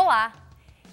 Olá!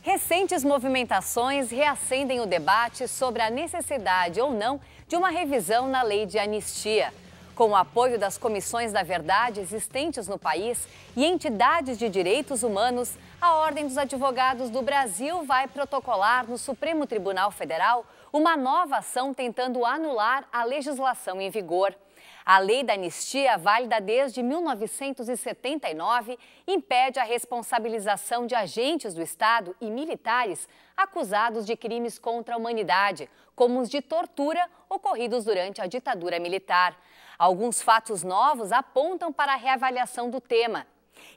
Recentes movimentações reacendem o debate sobre a necessidade ou não de uma revisão na lei de anistia. Com o apoio das comissões da verdade existentes no país e entidades de direitos humanos, a Ordem dos Advogados do Brasil vai protocolar no Supremo Tribunal Federal uma nova ação tentando anular a legislação em vigor. A lei da anistia, válida desde 1979, impede a responsabilização de agentes do Estado e militares acusados de crimes contra a humanidade, como os de tortura ocorridos durante a ditadura militar. Alguns fatos novos apontam para a reavaliação do tema.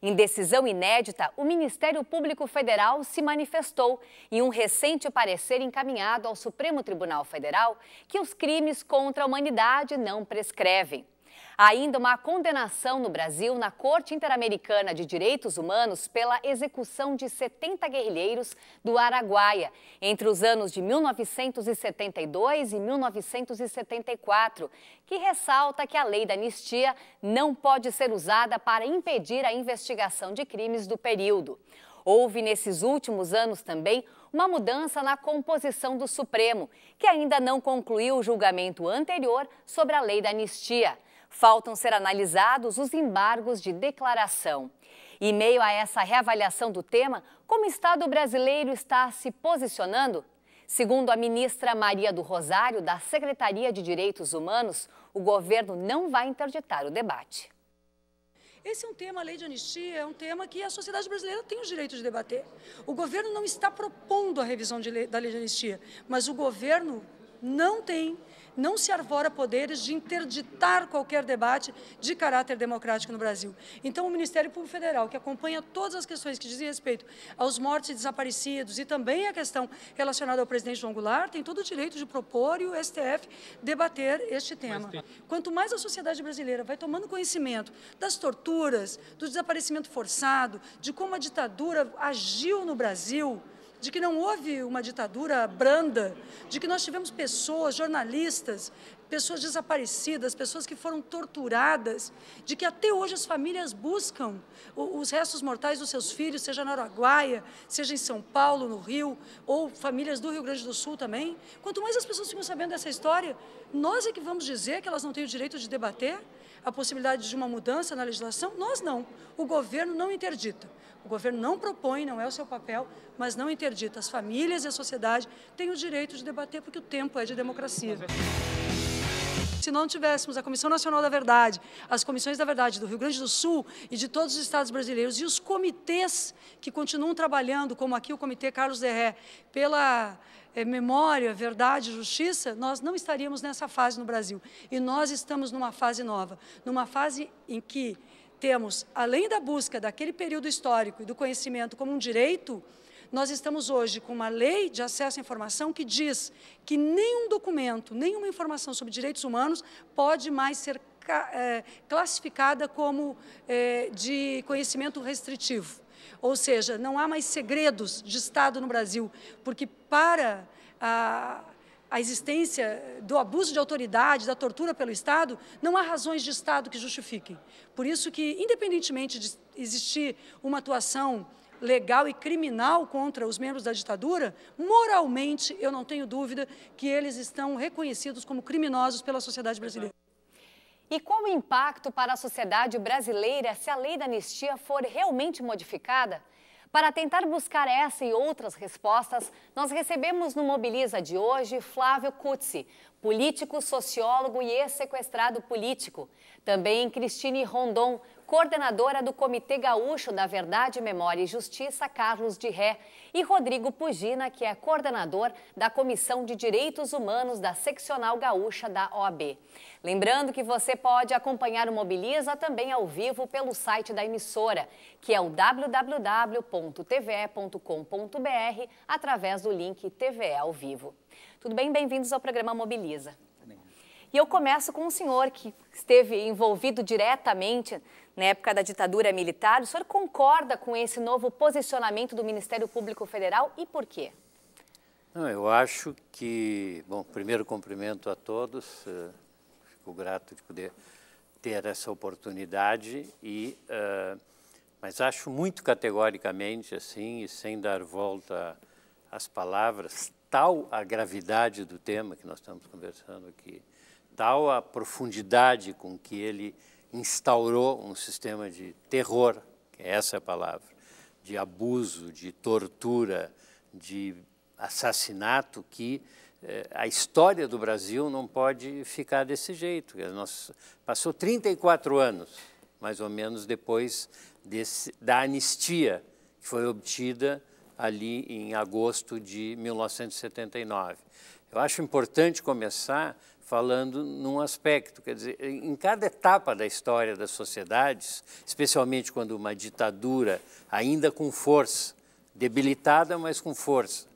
Em decisão inédita, o Ministério Público Federal se manifestou em um recente parecer encaminhado ao Supremo Tribunal Federal que os crimes contra a humanidade não prescrevem ainda uma condenação no Brasil na Corte Interamericana de Direitos Humanos pela execução de 70 guerrilheiros do Araguaia entre os anos de 1972 e 1974, que ressalta que a lei da anistia não pode ser usada para impedir a investigação de crimes do período. Houve nesses últimos anos também uma mudança na composição do Supremo, que ainda não concluiu o julgamento anterior sobre a lei da anistia. Faltam ser analisados os embargos de declaração. E meio a essa reavaliação do tema, como o Estado brasileiro está se posicionando? Segundo a ministra Maria do Rosário, da Secretaria de Direitos Humanos, o governo não vai interditar o debate. Esse é um tema, a lei de anistia é um tema que a sociedade brasileira tem o direito de debater. O governo não está propondo a revisão lei, da lei de anistia, mas o governo não tem não se arvora poderes de interditar qualquer debate de caráter democrático no Brasil. Então, o Ministério Público Federal, que acompanha todas as questões que dizem respeito aos mortos e desaparecidos e também a questão relacionada ao presidente João Goulart, tem todo o direito de propor e o STF debater este tema. Quanto mais a sociedade brasileira vai tomando conhecimento das torturas, do desaparecimento forçado, de como a ditadura agiu no Brasil, de que não houve uma ditadura branda, de que nós tivemos pessoas, jornalistas, pessoas desaparecidas, pessoas que foram torturadas, de que até hoje as famílias buscam os restos mortais dos seus filhos, seja na Araguaia, seja em São Paulo, no Rio, ou famílias do Rio Grande do Sul também. Quanto mais as pessoas ficam sabendo dessa história, nós é que vamos dizer que elas não têm o direito de debater a possibilidade de uma mudança na legislação? Nós não. O governo não interdita. O governo não propõe, não é o seu papel, mas não interdita. As famílias e a sociedade têm o direito de debater, porque o tempo é de democracia se não tivéssemos a Comissão Nacional da Verdade, as Comissões da Verdade do Rio Grande do Sul e de todos os estados brasileiros e os comitês que continuam trabalhando, como aqui o Comitê Carlos Derré, pela é, memória, verdade, justiça, nós não estaríamos nessa fase no Brasil. E nós estamos numa fase nova, numa fase em que temos, além da busca daquele período histórico e do conhecimento como um direito, nós estamos hoje com uma lei de acesso à informação que diz que nenhum documento, nenhuma informação sobre direitos humanos pode mais ser é, classificada como é, de conhecimento restritivo. Ou seja, não há mais segredos de Estado no Brasil, porque para a, a existência do abuso de autoridade, da tortura pelo Estado, não há razões de Estado que justifiquem. Por isso que, independentemente de existir uma atuação legal e criminal contra os membros da ditadura, moralmente, eu não tenho dúvida que eles estão reconhecidos como criminosos pela sociedade brasileira. E qual o impacto para a sociedade brasileira se a lei da anistia for realmente modificada? Para tentar buscar essa e outras respostas, nós recebemos no Mobiliza de hoje Flávio Cutzi, político, sociólogo e ex-sequestrado político. Também Cristine Rondon, coordenadora do Comitê Gaúcho da Verdade, Memória e Justiça, Carlos de Ré, e Rodrigo Pugina, que é coordenador da Comissão de Direitos Humanos da Seccional Gaúcha da OAB. Lembrando que você pode acompanhar o Mobiliza também ao vivo pelo site da emissora, que é o www.tve.com.br, através do link TVE ao vivo. Tudo bem? Bem-vindos ao programa Mobiliza. E eu começo com o senhor que esteve envolvido diretamente na época da ditadura militar. O senhor concorda com esse novo posicionamento do Ministério Público Federal e por quê? Não, eu acho que, bom, primeiro cumprimento a todos, eh, fico grato de poder ter essa oportunidade e, uh, mas acho muito categoricamente assim e sem dar volta às palavras, tal a gravidade do tema que nós estamos conversando aqui, tal a profundidade com que ele instaurou um sistema de terror, que é a palavra, de abuso, de tortura, de assassinato que eh, a história do Brasil não pode ficar desse jeito. Nós, passou 34 anos, mais ou menos, depois desse, da anistia que foi obtida ali em agosto de 1979. Eu acho importante começar falando num aspecto, quer dizer, em cada etapa da história das sociedades, especialmente quando uma ditadura, ainda com força, debilitada, mas com força,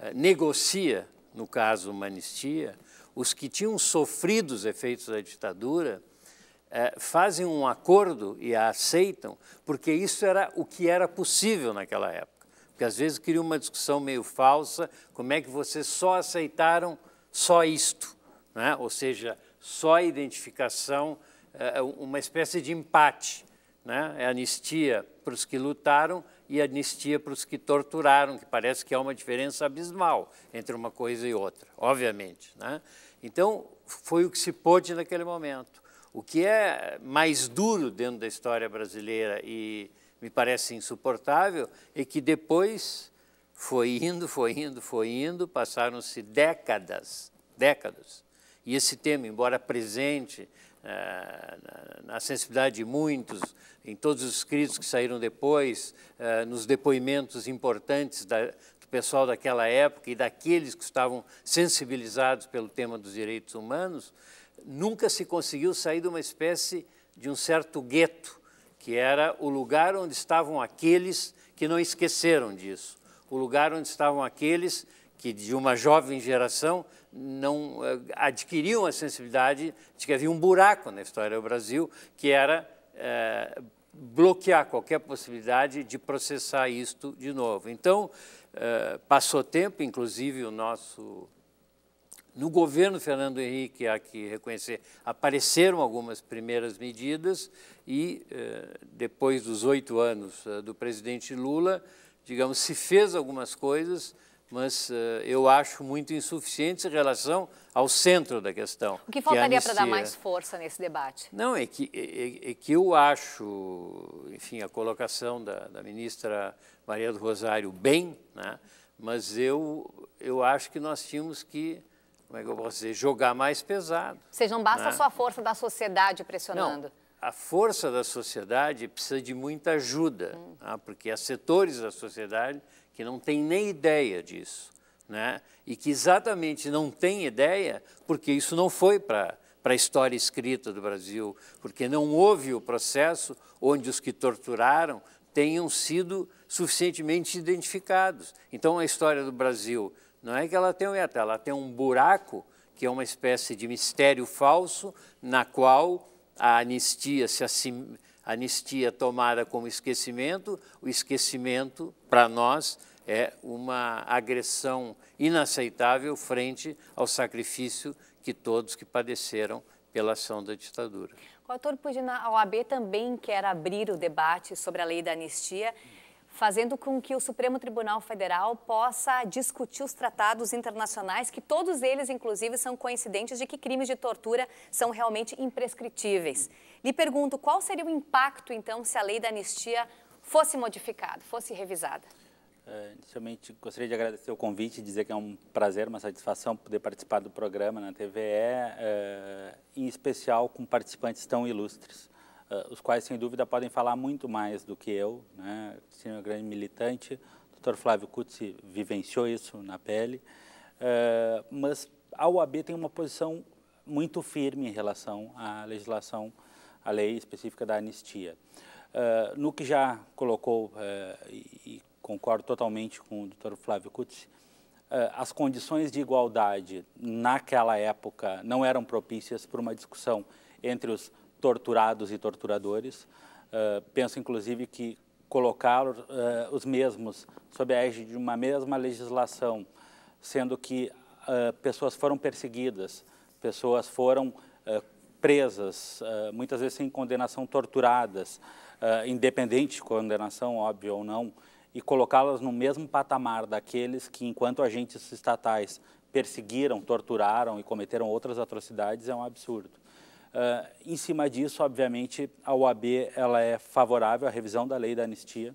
eh, negocia, no caso uma anistia, os que tinham sofrido os efeitos da ditadura eh, fazem um acordo e a aceitam, porque isso era o que era possível naquela época. Porque às vezes cria uma discussão meio falsa, como é que vocês só aceitaram só isto? né? ou seja, só a identificação, eh, é uma espécie de empate. Né? É anistia para os que lutaram e anistia para os que torturaram, que parece que há uma diferença abismal entre uma coisa e outra, obviamente. Né? Então, foi o que se pôde naquele momento. O que é mais duro dentro da história brasileira e me parece insuportável é que depois foi indo, foi indo, foi indo, passaram-se décadas, décadas, e esse tema, embora presente é, na, na sensibilidade de muitos, em todos os escritos que saíram depois, é, nos depoimentos importantes da, do pessoal daquela época e daqueles que estavam sensibilizados pelo tema dos direitos humanos, nunca se conseguiu sair de uma espécie de um certo gueto, que era o lugar onde estavam aqueles que não esqueceram disso, o lugar onde estavam aqueles que, de uma jovem geração, não eh, adquiriam a sensibilidade de que havia um buraco na história do Brasil, que era eh, bloquear qualquer possibilidade de processar isto de novo. Então, eh, passou tempo, inclusive o nosso no governo Fernando Henrique, há que reconhecer, apareceram algumas primeiras medidas e, depois dos oito anos do presidente Lula, digamos, se fez algumas coisas mas uh, eu acho muito insuficientes em relação ao centro da questão. O que é faltaria para dar mais força nesse debate? Não, é que, é, é, é que eu acho, enfim, a colocação da, da, ministra Maria do Rosário bem, né? mas eu, eu acho que nós tínhamos que, como é que eu posso dizer, jogar mais pesado. Ou seja, não basta né? só a força da sociedade pressionando. Não, a força da sociedade precisa de muita ajuda, hum. né? porque há setores da sociedade que não tem nem ideia disso, né? e que exatamente não tem ideia porque isso não foi para para a história escrita do Brasil, porque não houve o processo onde os que torturaram tenham sido suficientemente identificados. Então a história do Brasil não é que ela tem um hiato, ela tem um buraco que é uma espécie de mistério falso na qual a anistia se assim, anistia tomada como esquecimento, o esquecimento para nós é uma agressão inaceitável frente ao sacrifício que todos que padeceram pela ação da ditadura. O autor Pugina, a OAB também quer abrir o debate sobre a lei da anistia, fazendo com que o Supremo Tribunal Federal possa discutir os tratados internacionais, que todos eles, inclusive, são coincidentes de que crimes de tortura são realmente imprescritíveis. Lhe pergunto, qual seria o impacto, então, se a lei da anistia fosse modificada, fosse revisada? É, inicialmente, gostaria de agradecer o convite, dizer que é um prazer, uma satisfação poder participar do programa na TVE, é, em especial com participantes tão ilustres, é, os quais, sem dúvida, podem falar muito mais do que eu, né? Cristina é grande militante, o Dr. Flávio Kutzi vivenciou isso na pele, é, mas a UAB tem uma posição muito firme em relação à legislação, à lei específica da anistia. Uh, no que já colocou uh, concordo totalmente com o doutor Flávio Kutz, eh, as condições de igualdade naquela época não eram propícias para uma discussão entre os torturados e torturadores. Eh, penso, inclusive, que colocar eh, os mesmos sob a égide de uma mesma legislação, sendo que pessoas foram perseguidas, pessoas foram presas, muitas vezes sem condenação, torturadas, independente de condenação, óbvio ou não, e colocá-las no mesmo patamar daqueles que, enquanto agentes estatais, perseguiram, torturaram e cometeram outras atrocidades é um absurdo. Uh, em cima disso, obviamente, a OAB ela é favorável à revisão da lei da anistia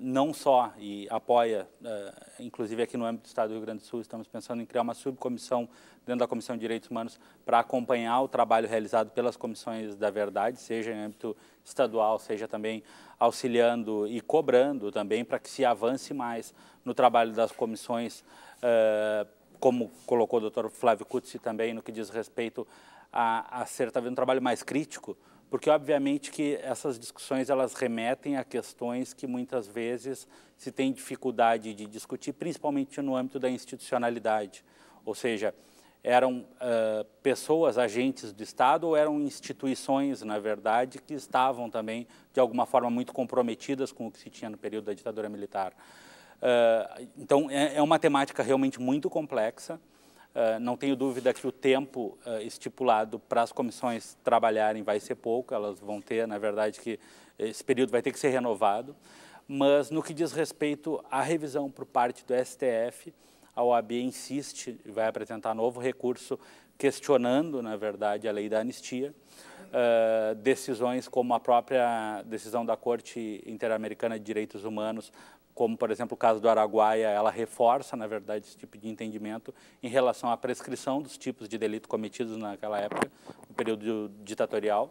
não só e apoia, uh, inclusive aqui no âmbito do Estado do Rio Grande do Sul, estamos pensando em criar uma subcomissão dentro da Comissão de Direitos Humanos para acompanhar o trabalho realizado pelas comissões da verdade, seja em âmbito estadual, seja também auxiliando e cobrando também para que se avance mais no trabalho das comissões, uh, como colocou o doutor Flávio Cutsi também, no que diz respeito a, a ser talvez um trabalho mais crítico porque obviamente que essas discussões elas remetem a questões que muitas vezes se tem dificuldade de discutir, principalmente no âmbito da institucionalidade, ou seja, eram uh, pessoas, agentes do Estado ou eram instituições, na verdade, que estavam também de alguma forma muito comprometidas com o que se tinha no período da ditadura militar. Uh, então é, é uma temática realmente muito complexa ah, não tenho dúvida que o tempo ah, estipulado para as comissões trabalharem vai ser pouco, elas vão ter, na verdade, que esse período vai ter que ser renovado. Mas no que diz respeito à revisão por parte do STF, a OAB insiste e vai apresentar novo recurso questionando, na verdade, a lei da anistia. Uh, decisões como a própria decisão da Corte Interamericana de Direitos Humanos como por exemplo o caso do Araguaia, ela reforça, na verdade, esse tipo de entendimento em relação à prescrição dos tipos de delito cometidos naquela época, no período ditatorial.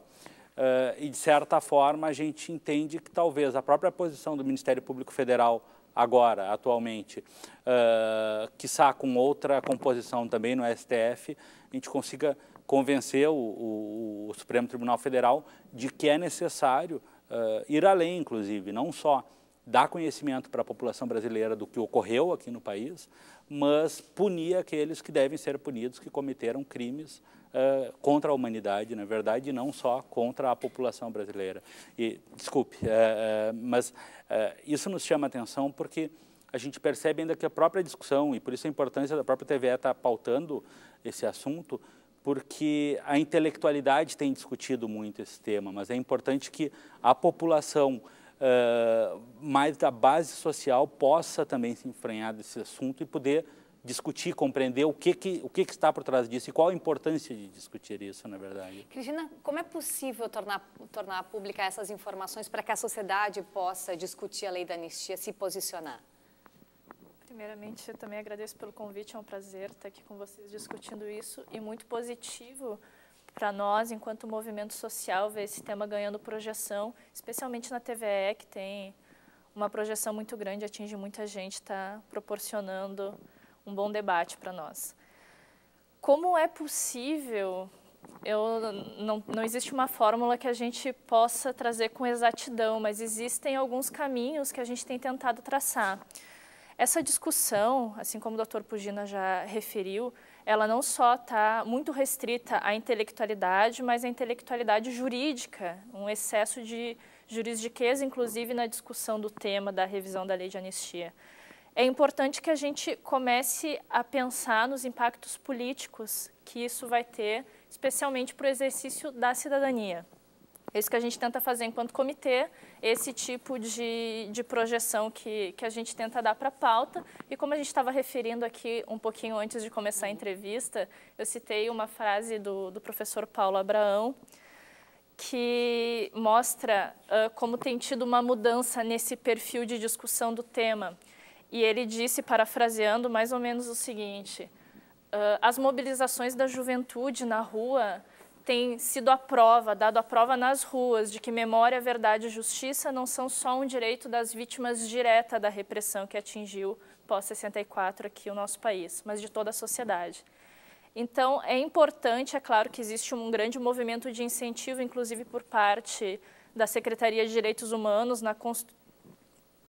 Uh, e, de certa forma, a gente entende que talvez a própria posição do Ministério Público Federal agora, atualmente, uh, eh, está com outra composição também no STF, a gente consiga convencer o, o, o Supremo Tribunal Federal de que é necessário uh, ir além, inclusive, não só dar conhecimento para a população brasileira do que ocorreu aqui no país, mas punir aqueles que devem ser punidos, que cometeram crimes uh, contra a humanidade, na verdade, e não só contra a população brasileira. E, desculpe, uh, uh, mas isso nos chama atenção porque a gente percebe ainda que a própria discussão, e por isso a importância da própria TVE estar tá pautando esse assunto, porque a intelectualidade tem discutido muito esse tema, mas é importante que a população uh, mais a base social possa também se enfrenhar desse assunto e poder discutir, compreender o que, que, o que, que está por trás disso e qual a importância de discutir isso, na verdade. Cristina, como é possível tornar, tornar pública essas informações para que a sociedade possa discutir a lei da anistia, se posicionar? Primeiramente, eu também agradeço pelo convite, é um prazer estar aqui com vocês discutindo isso e muito positivo para nós, enquanto movimento social, ver esse tema ganhando projeção, especialmente na TVE, que tem uma projeção muito grande, atinge muita gente, está proporcionando um bom debate para nós. Como é possível eu, não, não, existe uma fórmula que a gente possa trazer com exatidão, mas existem alguns caminhos que a gente tem tentado traçar. Essa discussão, assim como o Dr. Pugina já referiu, ela não só está muito restrita à intelectualidade, mas à intelectualidade jurídica, um excesso de jurisdiqueza, inclusive na discussão do tema da revisão da lei de anistia. É importante que a gente comece a pensar nos impactos políticos que isso vai ter, especialmente para o exercício da cidadania. É isso que a gente tenta fazer enquanto comitê, esse tipo de, de projeção que, que a gente tenta dar para a pauta. E como a gente estava referindo aqui um pouquinho antes de começar a entrevista, eu citei uma frase do, do professor Paulo Abraão, que mostra uh, como tem tido uma mudança nesse perfil de discussão do tema. E ele disse, parafraseando mais ou menos o seguinte: uh, as mobilizações da juventude na rua tem sido a prova, dado a prova nas ruas, de que memória, verdade e justiça não são só um direito das vítimas direta da repressão que atingiu pós-64 aqui o nosso país, mas de toda a sociedade. Então, é importante, é claro que existe um grande movimento de incentivo, inclusive por parte da Secretaria de Direitos Humanos, na,